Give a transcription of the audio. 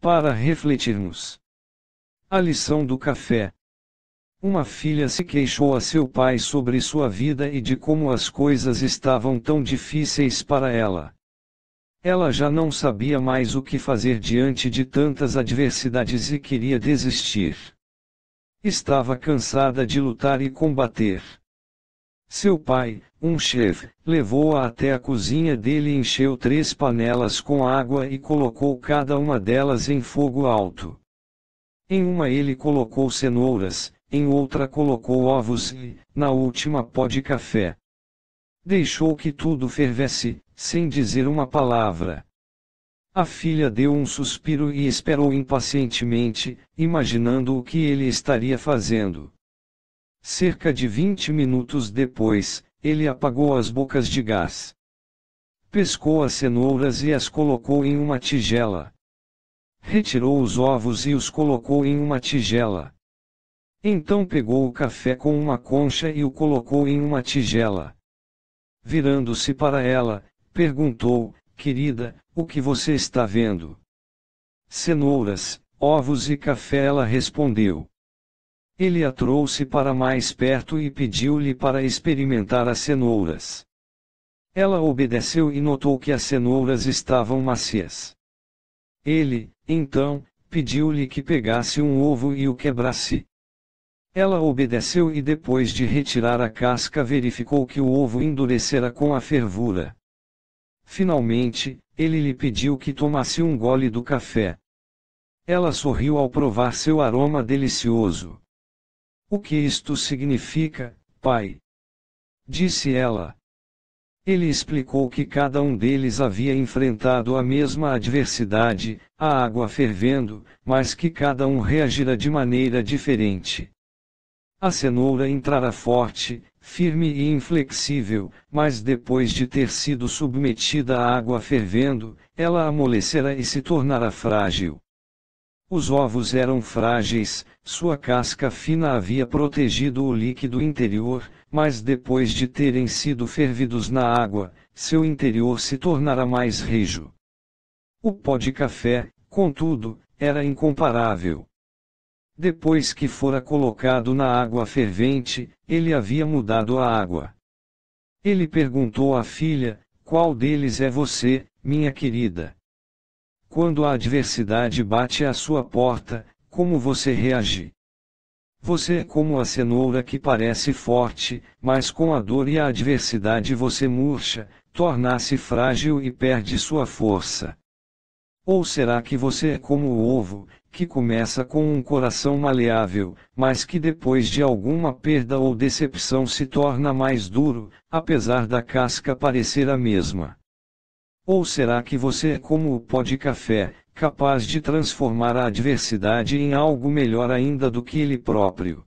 Para refletirmos. A lição do café. Uma filha se queixou a seu pai sobre sua vida e de como as coisas estavam tão difíceis para ela. Ela já não sabia mais o que fazer diante de tantas adversidades e queria desistir. Estava cansada de lutar e combater. Seu pai, um chefe, levou-a até a cozinha dele e encheu três panelas com água e colocou cada uma delas em fogo alto. Em uma ele colocou cenouras, em outra colocou ovos e, na última pó de café. Deixou que tudo fervesse, sem dizer uma palavra. A filha deu um suspiro e esperou impacientemente, imaginando o que ele estaria fazendo. Cerca de 20 minutos depois, ele apagou as bocas de gás. Pescou as cenouras e as colocou em uma tigela. Retirou os ovos e os colocou em uma tigela. Então pegou o café com uma concha e o colocou em uma tigela. Virando-se para ela, perguntou: Querida, o que você está vendo? Cenouras, ovos e café, ela respondeu. Ele a trouxe para mais perto e pediu-lhe para experimentar as cenouras. Ela obedeceu e notou que as cenouras estavam macias. Ele, então, pediu-lhe que pegasse um ovo e o quebrasse. Ela obedeceu e depois de retirar a casca verificou que o ovo endurecera com a fervura. Finalmente, ele lhe pediu que tomasse um gole do café. Ela sorriu ao provar seu aroma delicioso. O que isto significa, pai? Disse ela. Ele explicou que cada um deles havia enfrentado a mesma adversidade, a água fervendo, mas que cada um reagira de maneira diferente. A cenoura entrara forte, firme e inflexível, mas depois de ter sido submetida à água fervendo, ela amolecera e se tornara frágil. Os ovos eram frágeis, sua casca fina havia protegido o líquido interior, mas depois de terem sido fervidos na água, seu interior se tornara mais rijo. O pó de café, contudo, era incomparável. Depois que fora colocado na água fervente, ele havia mudado a água. Ele perguntou à filha: Qual deles é você, minha querida? Quando a adversidade bate à sua porta, como você reage? Você é como a cenoura que parece forte, mas com a dor e a adversidade você murcha, torna-se frágil e perde sua força. Ou será que você é como o ovo, que começa com um coração maleável, mas que depois de alguma perda ou decepção se torna mais duro, apesar da casca parecer a mesma? Ou será que você é como o pó de café, capaz de transformar a adversidade em algo melhor ainda do que ele próprio?